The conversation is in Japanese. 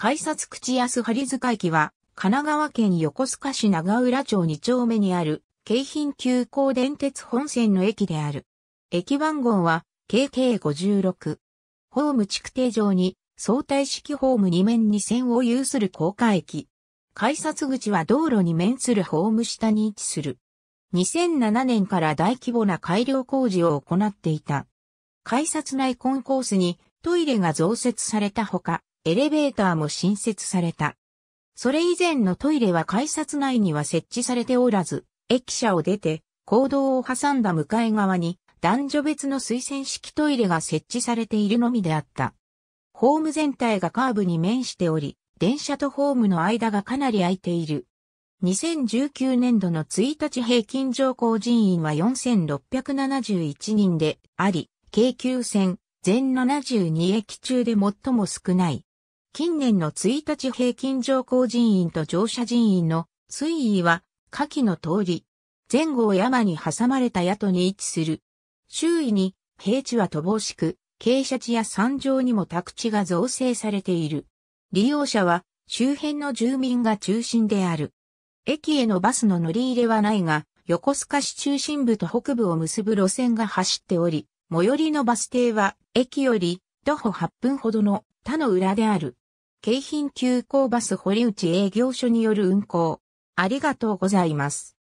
改札口安張塚駅は、神奈川県横須賀市長浦町2丁目にある、京浜急行電鉄本線の駅である。駅番号は、KK56。ホーム築堤上に、相対式ホーム2面2線を有する高架駅。改札口は道路に面するホーム下に位置する。2007年から大規模な改良工事を行っていた。改札内コンコースにトイレが増設されたほか、エレベーターも新設された。それ以前のトイレは改札内には設置されておらず、駅舎を出て、行動を挟んだ向かい側に、男女別の推薦式トイレが設置されているのみであった。ホーム全体がカーブに面しており、電車とホームの間がかなり空いている。2019年度の1日平均乗降人員は4671人であり、京急線全72駅中で最も少ない。近年の1日平均乗降人員と乗車人員の推移は下記の通り、前後を山に挟まれた宿に位置する。周囲に平地は乏しく、傾斜地や山上にも宅地が造成されている。利用者は周辺の住民が中心である。駅へのバスの乗り入れはないが、横須賀市中心部と北部を結ぶ路線が走っており、最寄りのバス停は駅より徒歩8分ほどの他の裏である。京浜急行バス堀内営業所による運行。ありがとうございます。